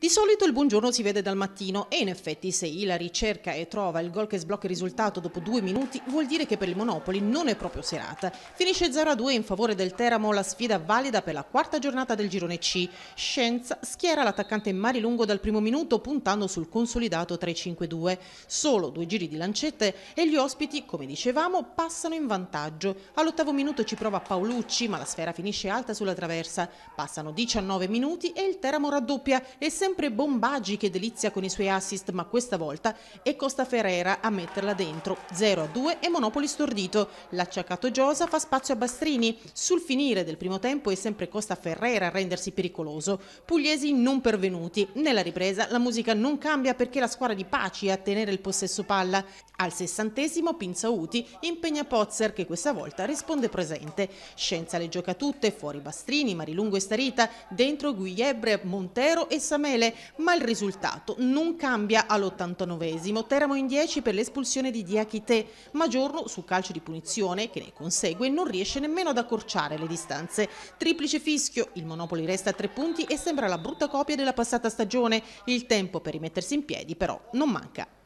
Di solito il buongiorno si vede dal mattino e in effetti se Ilari cerca e trova il gol che sblocca il risultato dopo due minuti vuol dire che per il Monopoli non è proprio serata. Finisce 0-2 in favore del Teramo la sfida valida per la quarta giornata del girone C. Scienza schiera l'attaccante Marilungo dal primo minuto puntando sul consolidato 3-5-2. Solo due giri di lancette e gli ospiti, come dicevamo, passano in vantaggio. All'ottavo minuto ci prova Paolucci ma la sfera finisce alta sulla traversa. Passano 19 minuti e il Teramo raddoppia e se Sempre Bombaggi che delizia con i suoi assist, ma questa volta è Costa Ferrera a metterla dentro. 0-2 e Monopoli stordito. L'acciaccato Giosa fa spazio a Bastrini. Sul finire del primo tempo è sempre Costa Ferrera a rendersi pericoloso. Pugliesi non pervenuti. Nella ripresa la musica non cambia perché la squadra di Paci è a tenere il possesso palla. Al sessantesimo Pinzauti impegna Pozzer che questa volta risponde presente. Scienza le gioca tutte, fuori Bastrini, Marilungo e Starita, dentro Guiebre, Montero e Samela Emanuele, ma il risultato non cambia all'89esimo. Teramo in 10 per l'espulsione di Diachite, ma Giorno su calcio di punizione che ne consegue non riesce nemmeno ad accorciare le distanze. Triplice fischio, il Monopoli resta a tre punti e sembra la brutta copia della passata stagione. Il tempo per rimettersi in piedi però non manca.